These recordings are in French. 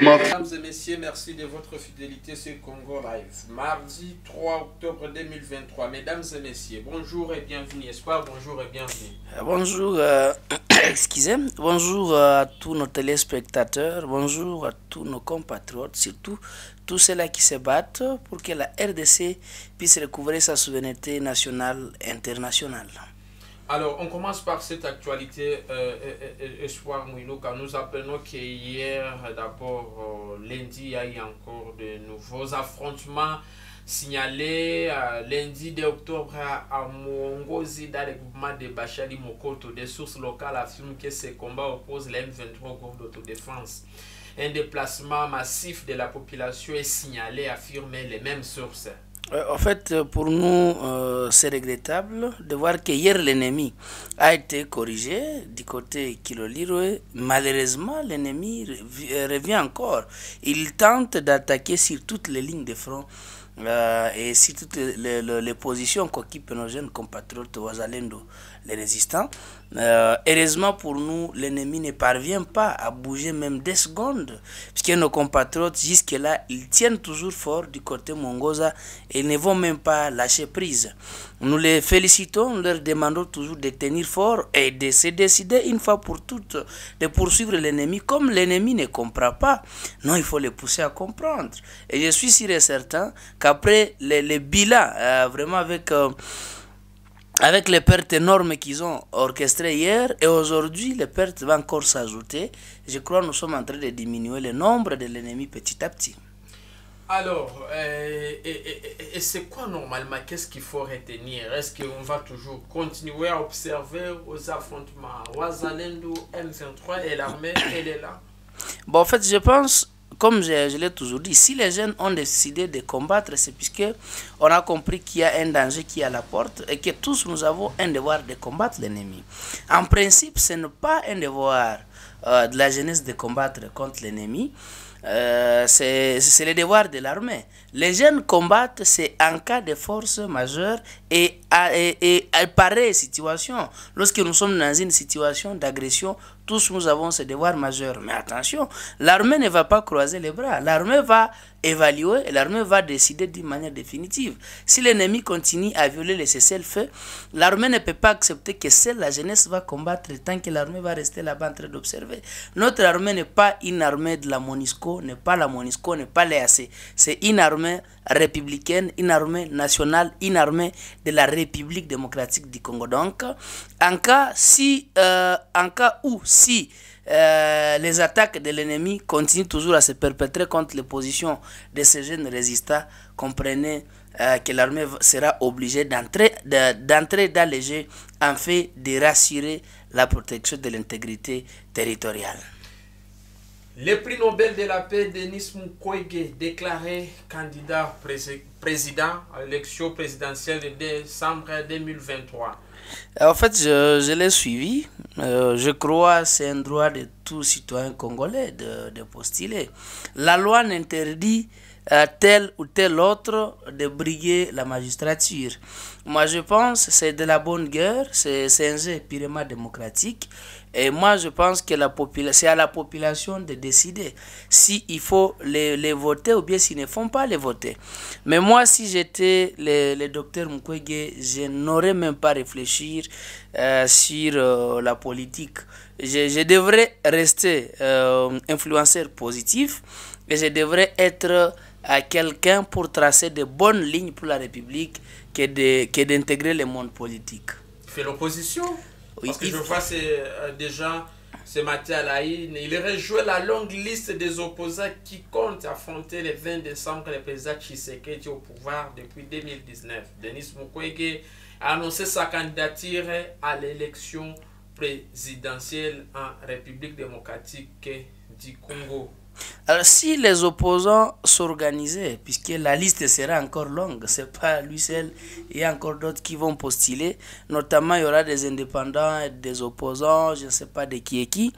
Mesdames et messieurs, merci de votre fidélité sur Congo Live. Mardi 3 octobre 2023. Mesdames et messieurs, bonjour et bienvenue. Espoir, bonjour et bienvenue. Euh, bonjour, euh, excusez, bonjour à tous nos téléspectateurs, bonjour à tous nos compatriotes, surtout tous ceux-là qui se battent pour que la RDC puisse recouvrer sa souveraineté nationale et internationale. Alors, on commence par cette actualité euh, euh, euh, euh Espoir Mouino, quand nous apprenons qu'hier, d'abord lundi, il y a eu encore de nouveaux affrontements signalés lundi 2 octobre à Mongozi dans le gouvernement de Bachali Mokoto. Des sources locales affirment que ces combats opposent les M23 au groupe d'autodéfense. Un déplacement massif de la population est signalé, affirment les mêmes sources. Euh, en fait, euh, pour nous, euh, c'est regrettable de voir que hier l'ennemi a été corrigé du côté Kilolirwe. Malheureusement, l'ennemi revient encore. Il tente d'attaquer sur toutes les lignes de front et sur toutes les, positions qu'occupent nos jeunes compatriotes Wazalendo les résistants. Euh, heureusement pour nous, l'ennemi ne parvient pas à bouger même des secondes, puisque nos compatriotes, jusque-là, ils tiennent toujours fort du côté mongoza et ne vont même pas lâcher prise. Nous les félicitons, nous leur demandons toujours de tenir fort et de se décider une fois pour toutes de poursuivre l'ennemi, comme l'ennemi ne comprend pas. Non, il faut les pousser à comprendre. Et je suis sûr et certain qu'après les, bilans, euh, vraiment avec... Euh, avec les pertes énormes qu'ils ont orchestrées hier, et aujourd'hui, les pertes vont encore s'ajouter. Je crois que nous sommes en train de diminuer le nombre de l'ennemi petit à petit. Alors, euh, et, c'est quoi normalement Qu'est-ce qu'il faut retenir Est-ce qu'on va toujours continuer à observer aux affrontements Ouazalendo, M23 et l'armée, elle est là Bon, en fait, je pense comme je, l'ai toujours dit, si les jeunes ont décidé de combattre, c'est puisque on a compris qu'il y a un danger qui est à la porte et que tous nous avons un devoir de combattre l'ennemi. En principe, ce n'est pas un devoir euh, de la jeunesse de combattre contre l'ennemi. Euh, c'est le devoir de l'armée. Les jeunes combattent, c'est en cas de force majeure et, à, et, pareille situation. Lorsque nous sommes dans une situation d'agression, tous nous avons ce devoir majeur. Mais attention, l'armée ne va pas croiser les bras. L'armée va évaluer et l'armée va décider d'une manière définitive. Si l'ennemi continue à violer les cessez-le-feu, l'armée ne peut pas accepter que seule la jeunesse va combattre tant que l'armée va rester là-bas en train d'observer. Notre armée n'est pas une armée de la MONISCO, n'est pas la MONISCO, n'est pas l'EAC. C'est une armée armée républicaine, une armée nationale, une armée de la République démocratique du Congo. Donc, en cas, si, euh, en cas où, si euh, les attaques de l'ennemi continuent toujours à se perpétrer contre les positions de ces jeunes résistants, comprenez euh, que l'armée sera obligée d'entrer d'entrer dans les jeux en fait de rassurer la protection de l'intégrité territoriale. Le prix Nobel de la paix, Denis Mukwege, déclaré candidat président à l'élection présidentielle de décembre 2023. En fait, je, l'ai suivi. Euh, je crois que c'est un droit de tout citoyen congolais de, de postuler. La loi n'interdit à tel ou tel autre de briguer la magistrature. Moi, je pense c'est de la bonne guerre, c'est un jeu purement démocratique. Et moi, je pense que c'est à la population de décider s'il il faut les, voter ou bien s'ils ne font pas les voter. Mais moi, si j'étais le, docteur Mukwege, je n'aurais même pas réfléchi euh, sur euh, la politique. Je, devrais rester euh, influenceur positif et je devrais être à quelqu'un pour tracer de bonnes lignes pour la République que d'intégrer le monde politique. Fait l'opposition oui, Parce que je vois euh, déjà ce matin à la il rejouait la longue liste des opposants qui comptent affronter le 20 décembre le président Tshisekedi au pouvoir depuis 2019. Denis Mukwege a annoncé sa candidature à l'élection présidentielle en République démocratique du Congo. Alors, si les opposants s'organisaient, puisque la liste sera encore longue, c'est pas lui seul, il y a encore d'autres qui vont postuler, notamment il y aura des indépendants, et des opposants, je ne sais pas de qui est qui,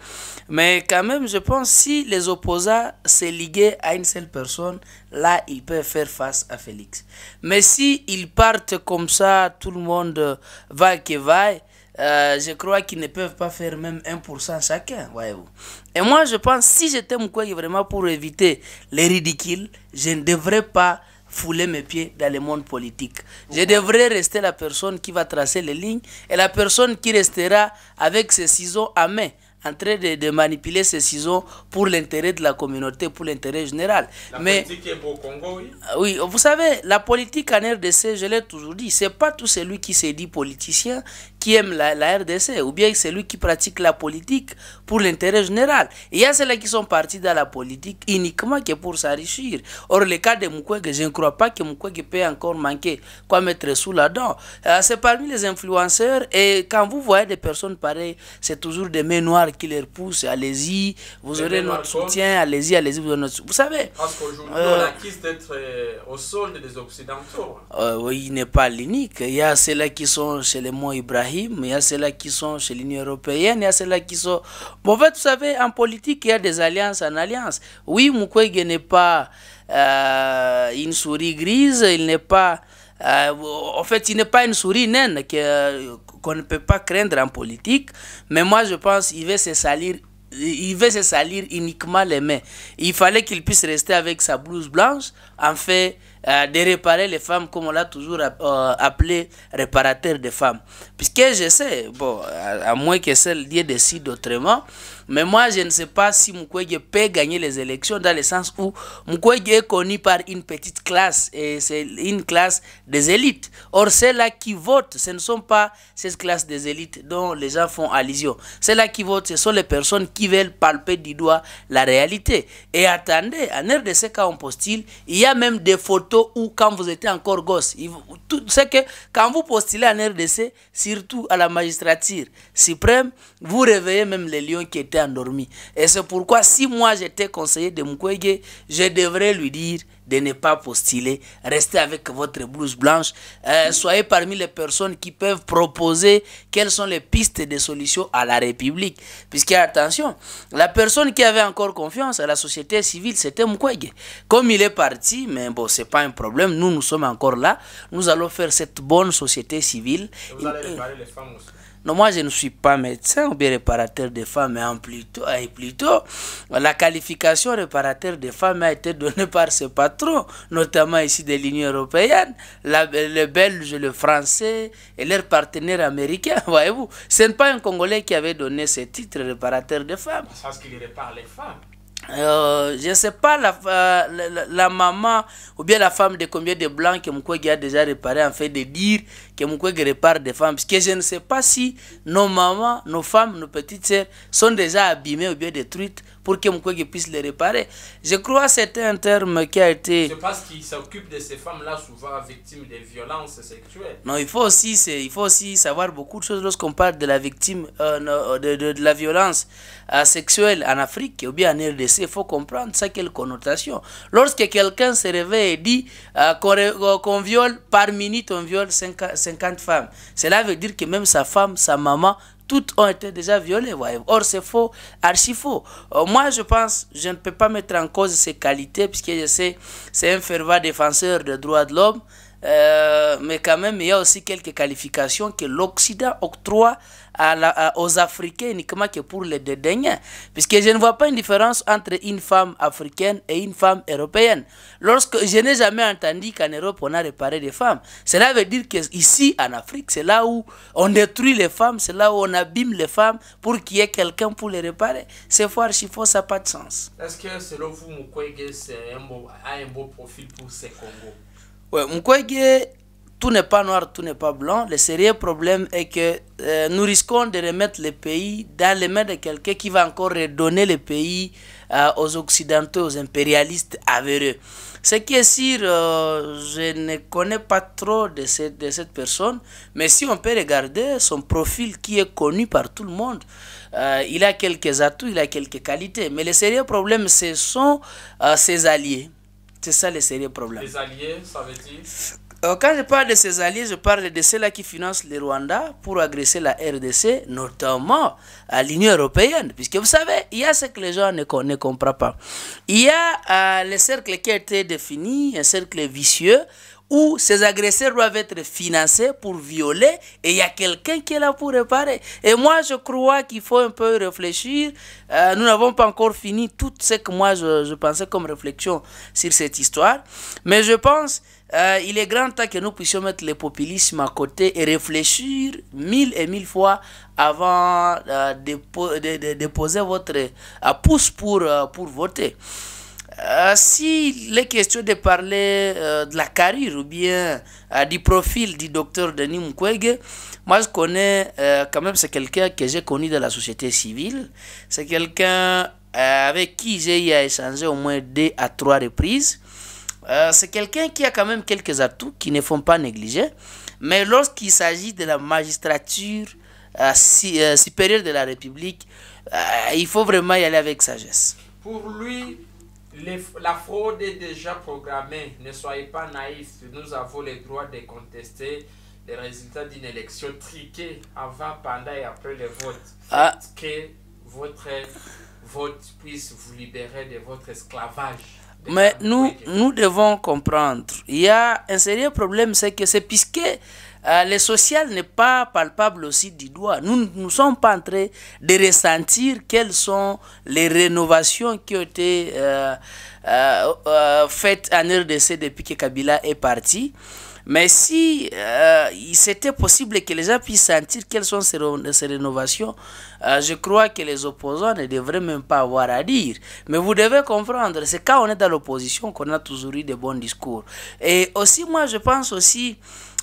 mais quand même, je pense si les opposants se liguaient à une seule personne, là, ils peuvent faire face à Félix. Mais si partent comme ça, tout le monde va que vaille, euh, je crois qu'ils ne peuvent pas faire même 1% chacun, voyez-vous. Et moi, je pense, si j'étais Mukwege vraiment pour éviter les ridicules, je ne devrais pas fouler mes pieds dans le monde politique. Je devrais rester la personne qui va tracer les lignes et la personne qui restera avec ses ciseaux à main en train de, manipuler ses ciseaux pour l'intérêt de la communauté, pour l'intérêt général. La Mais, politique est pour Congo, oui. Ah oui, vous savez, la politique en RDC, je l'ai toujours dit, c'est pas tout celui qui s'est dit politicien qui aime la, RDC, ou bien c'est lui qui pratique la politique pour l'intérêt général. il y a ceux-là qui sont partis dans la politique uniquement que pour s'enrichir. Or, le cas de Mukwege, je ne crois pas que Mukwege peut encore manquer quoi mettre sous la dent. Euh, c'est parmi les influenceurs, et quand vous voyez des personnes pareilles, c'est toujours des mains noires qui les poussent, allez-y, vous aurez notre soutien, allez-y, allez-y, vous aurez notre Vous savez... Parce qu'aujourd'hui, on euh, acquise d'être euh, au sol des Occidentaux. Hein. Euh, il n'est pas l'unique. Il y a ceux-là qui sont chez les mots Ibrahim il y a ceux-là qui sont chez l'Union européenne, il y a ceux-là qui sont... Bon, en fait, vous savez, en politique, il y a des alliances en alliances. Oui, Mukwege n'est pas euh, une souris grise, il n'est pas... Euh, en fait, il n'est pas une souris naine qu'on ne peut pas craindre en politique. Mais moi, je pense qu'il va se salir il veut se salir uniquement les mains. Il fallait qu'il puisse rester avec sa blouse blanche, en fait, euh, de réparer les femmes, comme on l'a toujours euh, appelé réparateur des femmes. Puisque je sais, bon, à, moins que celle là décide autrement, mais moi, je ne sais pas si Mukwege peut gagner les élections dans le sens où Mukwege est connu par une petite classe et c'est une classe des élites. Or, ceux-là qui votent, ce ne sont pas ces classes des élites dont les gens font allusion. C'est là qui votent, ce sont les personnes qui veulent palper du doigt la réalité. Et attendez, en RDC, quand on postule, il y a même des photos où quand vous étiez encore gosse, ce que quand vous postulez en RDC, surtout à la magistrature suprême, vous réveillez même les lions qui étaient endormi. Et c'est pourquoi si moi j'étais conseiller de Mukwege, je devrais lui dire de ne pas postuler, restez avec votre blouse blanche, euh, soyez parmi les personnes qui peuvent proposer quelles sont les pistes de solutions à la République. Puisque attention, la personne qui avait encore confiance à la société civile, c'était Mukwege. Comme il est parti, mais bon, c'est pas un problème, nous, nous sommes encore là, nous allons faire cette bonne société civile. vous allez réparer les femmes non, moi, je ne suis pas médecin ou bien réparateur de femmes, mais en plutôt, et eh, plutôt, la qualification réparateur de femmes a été donnée par ses patrons, notamment ici de l'Union européenne, la, le Belge, le Français et leurs partenaires américains, voyez-vous. Ce n'est pas un Congolais qui avait donné ce titre réparateur de femmes. Parce qu'il répare les femmes. Euh, je ne sais pas euh, la, la, maman ou bien la femme de combien de blancs que Mukwege a déjà réparé en fait de dire que Mukwege répare des femmes. Parce que je ne sais pas si nos mamans, nos femmes, nos petites sœurs sont déjà abîmées ou bien détruites pour que puisse les réparer. Je crois que c'était un terme qui a été... C'est parce qu'il s'occupe de ces femmes-là, souvent victimes de violences sexuelles. Non, il faut aussi, il faut aussi savoir beaucoup de choses lorsqu'on parle de la victime, euh, euh, de, la violence euh, sexuelle en Afrique ou bien en RDC. Il faut comprendre ça, quelle connotation. Lorsque quelqu'un se réveille et dit qu'on viole, par minute, on viole 50, 50 femmes, cela veut dire que même sa femme, sa maman, toutes ont été déjà violées. Or, c'est faux, archi faux. Euh, moi, je pense, je ne peux pas mettre en cause ses qualités, puisque je sais, c'est un fervent défenseur des droits de l'homme. Euh, mais quand même, il y a aussi quelques qualifications que l'Occident octroie aux Africains uniquement que pour les dédaigner. Puisque je ne vois pas une différence entre une femme africaine et une femme européenne. Lorsque je n'ai jamais entendu qu'en Europe, on a réparé des femmes. Cela veut dire qu'ici, en Afrique, c'est là où on détruit les femmes, c'est là où on abîme les femmes pour qu'il y ait quelqu'un pour les réparer. C'est fort, faux, ça n'a pas de sens. Est-ce que selon vous, Mukwege a un beau profil pour ces Congo Oui, Mukwege tout n'est pas noir, tout n'est pas blanc. Le sérieux problème est que euh, nous risquons de remettre le pays dans les mains de quelqu'un qui va encore redonner le pays euh, aux Occidentaux, aux impérialistes avéreux. Ce qui est sûr, euh, je ne connais pas trop de, de, cette personne, mais si on peut regarder son profil qui est connu par tout le monde, il a quelques atouts, il a quelques qualités. Mais le sérieux problème, ce sont ses alliés. C'est ça le sérieux problème. Les alliés, ça veut dire euh, quand je parle de ses alliés, je parle de ceux-là qui financent le Rwanda pour agresser la RDC, notamment à l'Union européenne. Puisque vous savez, il y a ce que les gens ne, comprennent pas. Il y a euh, le cercle qui a été défini, un cercle vicieux, où ces agresseurs doivent être financés pour violer et il y a quelqu'un qui est là pour réparer. Et moi, je crois qu'il faut un peu réfléchir. Euh, nous n'avons pas encore fini tout ce que moi je, je pensais comme réflexion sur cette histoire. Mais je pense euh, il est grand temps que nous puissions mettre le populisme à côté et réfléchir mille et mille fois avant euh, de, déposer votre euh, pouce pour, voter. Si les question de parler de la carrière ou bien du profil du docteur Denis Mukwege, moi je connais quand même, c'est quelqu'un que j'ai connu de la société civile. C'est quelqu'un avec qui j'ai eu à au moins deux à trois reprises. Euh, c'est quelqu'un qui a quand même quelques atouts qui ne font pas négliger. Mais lorsqu'il s'agit de la magistrature euh, euh, supérieure de la République, il faut vraiment y aller avec sagesse. Pour lui, la fraude est déjà programmée. Ne soyez pas naïfs. Nous avons le droit de contester les résultats d'une élection triquée avant, pendant et après le vote. Ah. Que votre vote puisse vous libérer de votre esclavage. Mais nous, nous devons comprendre. Il y a un sérieux problème, c'est que c'est puisque euh, le social n'est pas palpable aussi du doigt. Nous ne sommes pas en train de ressentir quelles sont les rénovations qui ont été euh, euh, faites en RDC depuis que Kabila est parti. Mais si euh, c'était possible que les gens puissent sentir quelles sont ces, rénovations, euh, je crois que les opposants ne devraient même pas avoir à dire. Mais vous devez comprendre, c'est quand on est dans l'opposition qu'on a toujours eu de bons discours. Et aussi, moi, je pense aussi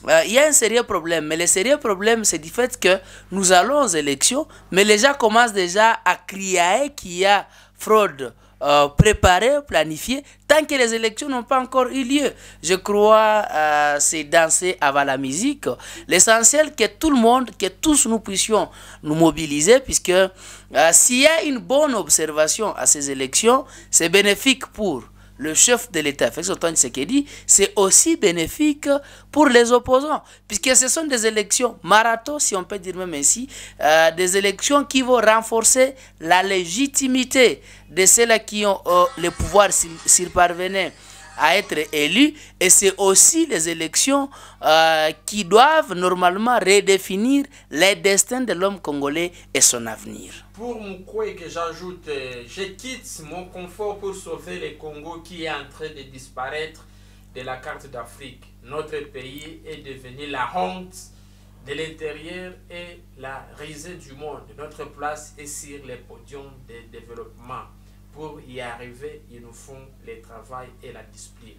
euh, il y a un sérieux problème. Mais le sérieux problème, c'est du fait que nous allons aux élections, mais les gens commencent déjà à crier qu'il y a fraude préparer, euh, préparé, planifié, tant que les élections n'ont pas encore eu lieu. Je crois euh, c'est danser avant la musique. L'essentiel que tout le monde, que tous nous puissions nous mobiliser, puisque euh, s'il y a une bonne observation à ces élections, c'est bénéfique pour le chef de l'État, c'est aussi bénéfique pour les opposants, puisque ce sont des élections marathons, si on peut dire même ainsi, euh, des élections qui vont renforcer la légitimité de ceux-là qui ont euh, le pouvoir s'ils parvenaient à être élus. Et c'est aussi les élections euh, qui doivent normalement redéfinir les destins de l'homme congolais et son avenir pour Moukoué que j'ajoute, euh, je quitte mon confort pour sauver le Congo qui est en train de disparaître de la carte d'Afrique. Notre pays est devenu la honte de l'intérieur et la risée du monde. Notre place est sur les podiums de développement. Pour y arriver, ils nous font le travail et la discipline.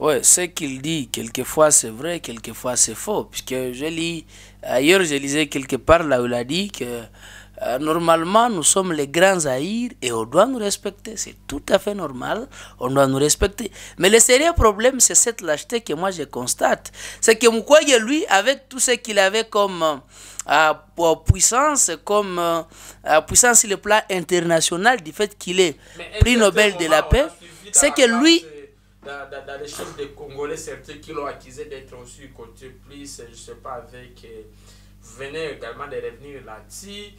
Oui, ce qu'il dit, quelquefois c'est vrai, quelquefois c'est faux. Puisque je lis, ailleurs je lisais quelque part là où il a dit que euh, normalement, nous sommes les grands haïrs et on doit nous respecter. C'est tout à fait normal. On doit nous respecter. Mais le sérieux problème, c'est cette lâcheté que moi je constate. C'est que Mukwege, lui, avec tout ce qu'il avait comme euh, euh, puissance, comme puissance sur le plan international, du fait qu'il est prix Nobel de la paix, c'est que lui dans, les chefs des Congolais, certains qui l'ont accusé d'être aussi côté plus, je ne sais pas, avec. Euh, venait également de revenir là-dessus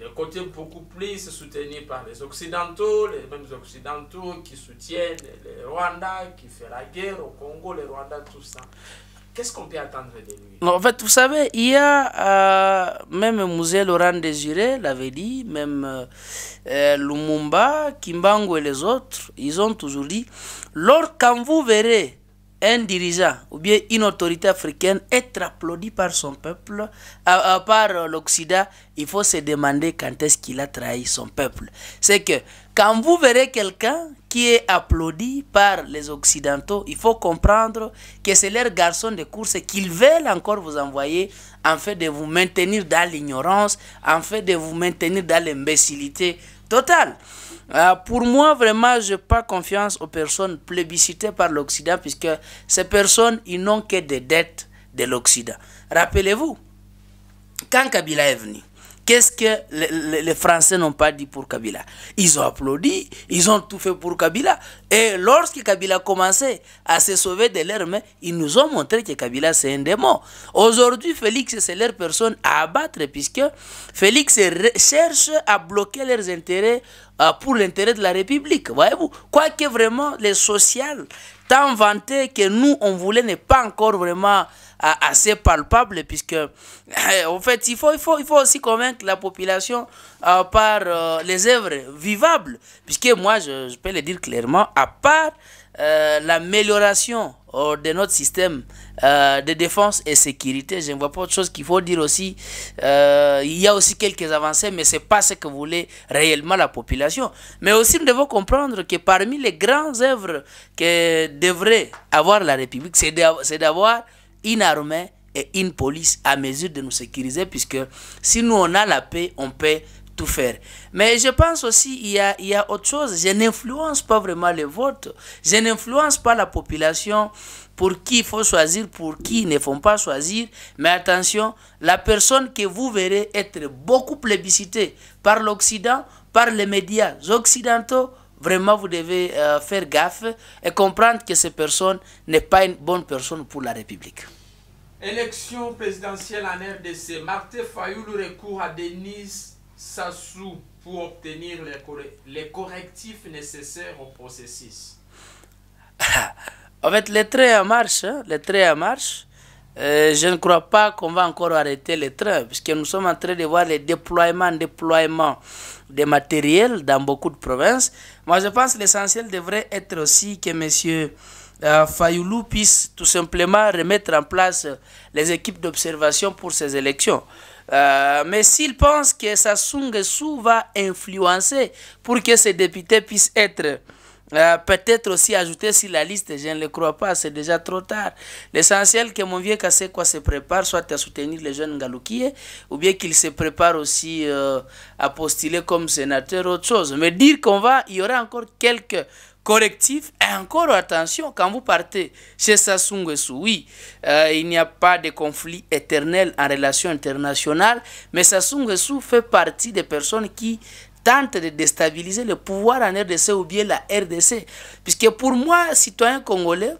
le côté beaucoup plus soutenu par les Occidentaux, les mêmes Occidentaux qui soutiennent les Rwanda, qui fait la guerre au Congo, les Rwandais, tout ça. Qu'est-ce qu'on peut attendre de lui En fait, vous savez, il y a euh, même Musée Laurent Désiré l'avait dit, même euh, euh, Lumumba, Kimbango et les autres, ils ont toujours dit, lorsque quand vous verrez un dirigeant ou bien une autorité africaine être applaudi par son peuple, à, part par euh, l'Occident, il faut se demander quand est-ce qu'il a trahi son peuple. C'est que quand vous verrez quelqu'un qui est applaudi par les Occidentaux, il faut comprendre que c'est leur garçon de course qu'ils veulent encore vous envoyer en fait de vous maintenir dans l'ignorance, en fait de vous maintenir dans l'imbécilité totale. Euh, pour moi, vraiment, je n'ai pas confiance aux personnes plébiscitées par l'Occident, puisque ces personnes, ils n'ont que des dettes de l'Occident. Rappelez-vous, quand Kabila est venu, qu'est-ce que les Français n'ont pas dit pour Kabila Ils ont applaudi, ils ont tout fait pour Kabila. Et lorsque Kabila commençait à se sauver de leurs mains, ils nous ont montré que Kabila c'est un démon. Aujourd'hui, Félix, c'est leur personne à abattre puisque Félix cherche à bloquer leurs intérêts euh, pour l'intérêt de la République. Voyez-vous Quoique vraiment les social, tant vanté que nous, on voulait n'est pas encore vraiment euh, assez palpable puisque, en fait, il faut, il, faut, il faut aussi convaincre la population à par euh, les œuvres vivables, puisque moi, je, peux le dire clairement, à part euh, l'amélioration euh, de notre système de défense et sécurité, je ne vois pas autre chose qu'il faut dire aussi. il y a aussi quelques avancées, mais ce n'est pas ce que voulait réellement la population. Mais aussi, nous devons comprendre que parmi les grandes œuvres que devrait avoir la République, c'est d'avoir une armée et une police à mesure de nous sécuriser, puisque si nous on a la paix, on peut tout faire. Mais je pense aussi il y a, autre chose. Je n'influence pas vraiment les votes. Je n'influence pas la population pour qui il faut choisir, pour qui ne font pas choisir. Mais attention, la personne que vous verrez être beaucoup plébiscitée par l'Occident, par les médias occidentaux, vraiment vous devez euh, faire gaffe et comprendre que cette personne n'est pas une bonne personne pour la République. Élection présidentielle en RDC, Martin Fayoulou recours à Denise Sassou pour obtenir les, les correctifs nécessaires au processus En fait, les trains en marche, hein, les trains en marche, euh, je ne crois pas qu'on va encore arrêter les trains, puisque nous sommes en train de voir les déploiements, déploiements des matériels dans beaucoup de provinces. Moi, je pense que l'essentiel devrait être aussi que M. Euh, Fayoulou puisse tout simplement remettre en place les équipes d'observation pour ces élections. Euh, mais s'il pense que Sassou Sou va influencer pour que ces députés puissent être euh, peut-être aussi ajouter sur la liste, je ne le crois pas, c'est déjà trop tard. L'essentiel que mon vieux Kassé quoi se prépare, soit à soutenir les jeunes Galoukiers, ou bien qu'il se prépare aussi euh, à postuler comme sénateur, autre chose. Mais dire qu'on va, il y aura encore quelques correctifs, et encore attention, quand vous partez chez Sassou oui, euh, il n'y a pas de conflit éternel en relation internationale, mais Sassou fait partie des personnes qui tente de déstabiliser le pouvoir en RDC ou bien la RDC. Puisque pour moi, citoyen congolais,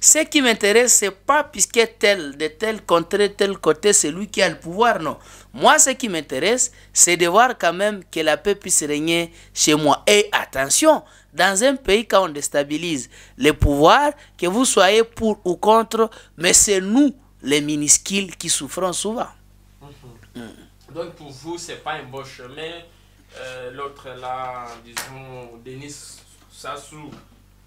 ce qui m'intéresse, c'est pas puisque tel, de tel contrée, tel côté, c'est lui qui a le pouvoir, non. Moi, ce qui m'intéresse, c'est de voir quand même que la paix puisse régner chez moi. Et attention, dans un pays, quand on déstabilise le pouvoir, que vous soyez pour ou contre, mais c'est nous, les minuscules, qui souffrons souvent. Mhm. Donc, pour vous, c'est pas un bon chemin euh, l'autre là, disons, Denis Sassou.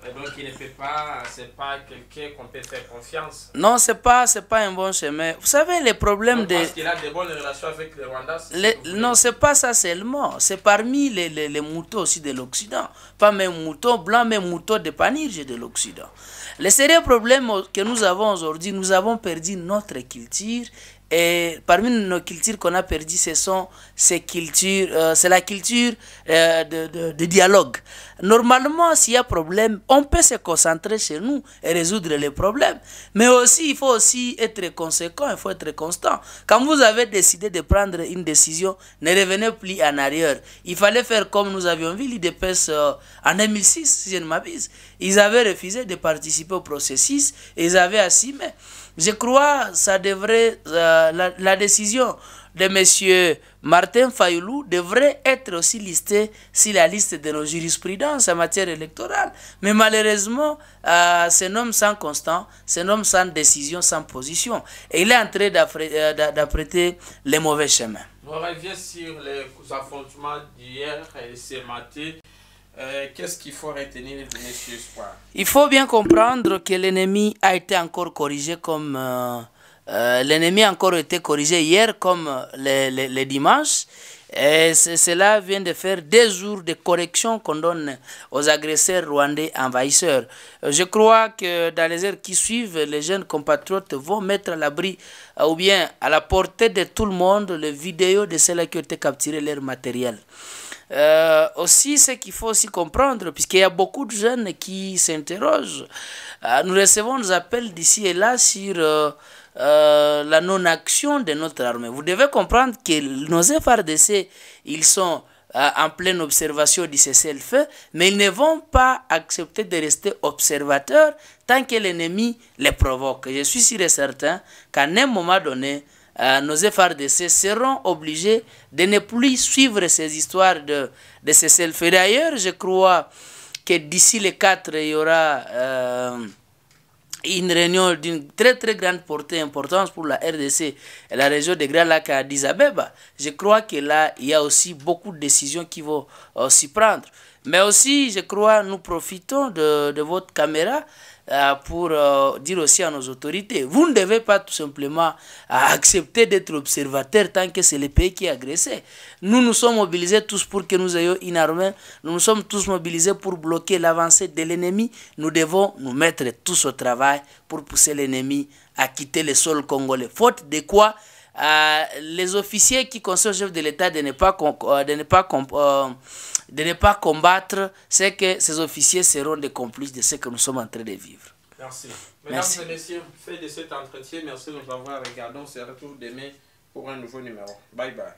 Et donc, il ne fait pas, c'est pas quelqu'un qu'on peut faire confiance. Non, c'est pas, c'est pas un bon chemin. Vous savez, les problèmes de. Parce qu'il a de bonnes relations avec le Rwanda. Non, Non, c'est pas ça seulement. C'est parmi les, les, moutons aussi de l'Occident. Pas même moutons blancs, mais moutons de panirge de l'Occident. Le sérieux problème que nous avons aujourd'hui, nous avons perdu notre culture et parmi nos cultures qu'on a perdues, ce sont ces cultures, euh, c'est la culture euh, de, de, dialogue. Normalement, s'il y a problème, on peut se concentrer chez nous et résoudre les problèmes. Mais aussi, il faut aussi être conséquent, il faut être constant. Quand vous avez décidé de prendre une décision, ne revenez plus en arrière. Il fallait faire comme nous avions vu l'IDPS euh, en 2006, si je ne m'abuse. Ils avaient refusé de participer au processus et ils avaient assimé. Je crois que ça devrait, euh, la, décision de M. Martin Fayoulou devrait être aussi listée sur la liste de nos jurisprudences en matière électorale. Mais malheureusement, euh, c'est un homme sans constant, c'est un homme sans décision, sans position. Et il est en train euh, d'apprêter les mauvais chemins. On revient sur les affrontements d'hier et ce matin. Euh, qu'est-ce qu'il faut retenir Il faut bien comprendre que l'ennemi a été encore corrigé comme... Euh, euh, l'ennemi a encore été corrigé hier comme le, le, dimanche. Et cela vient de faire deux jours de correction qu'on donne aux agresseurs rwandais envahisseurs. Je crois que dans les heures qui suivent, les jeunes compatriotes vont mettre à l'abri ou bien à la portée de tout le monde les vidéos de ceux qui ont été capturés leur matériel. Euh, aussi, ce qu'il faut aussi comprendre, puisqu'il y a beaucoup de jeunes qui s'interrogent, euh, nous recevons des appels d'ici et là sur euh, la non-action de notre armée. Vous devez comprendre que nos FRDC, ils sont en pleine observation du cessez-le-feu, mais ils ne vont pas accepter de rester observateurs tant que l'ennemi les provoque. Je suis sûr et certain qu'à un moment donné, euh, nos FRDC seront obligés de ne plus suivre ces histoires de, de ces D'ailleurs, je crois que d'ici les 4, il y aura euh, une réunion d'une très très grande portée importance pour la RDC et la région des Grands Lacs à Addis Abeba. Je crois que là, il y a aussi beaucoup de décisions qui vont euh, s'y prendre. Mais aussi, je crois, nous profitons de, votre caméra euh, pour euh, dire aussi à nos autorités, vous ne devez pas tout simplement euh, accepter d'être observateur tant que c'est le pays qui est agressé. Nous nous sommes mobilisés tous pour que nous ayons une armée, nous nous sommes tous mobilisés pour bloquer l'avancée de l'ennemi. Nous devons nous mettre tous au travail pour pousser l'ennemi à quitter le sol congolais. Faute de quoi euh, les officiers qui conseillent au chef de l'État de ne pas, euh, de ne pas, euh, de ne pas combattre, c'est que ces officiers seront des complices de ce que nous sommes en train de vivre. Merci. Mesdames merci. et messieurs, fait de cet entretien, merci de nous avoir regardé. On se retrouve demain pour un nouveau numéro. Bye bye.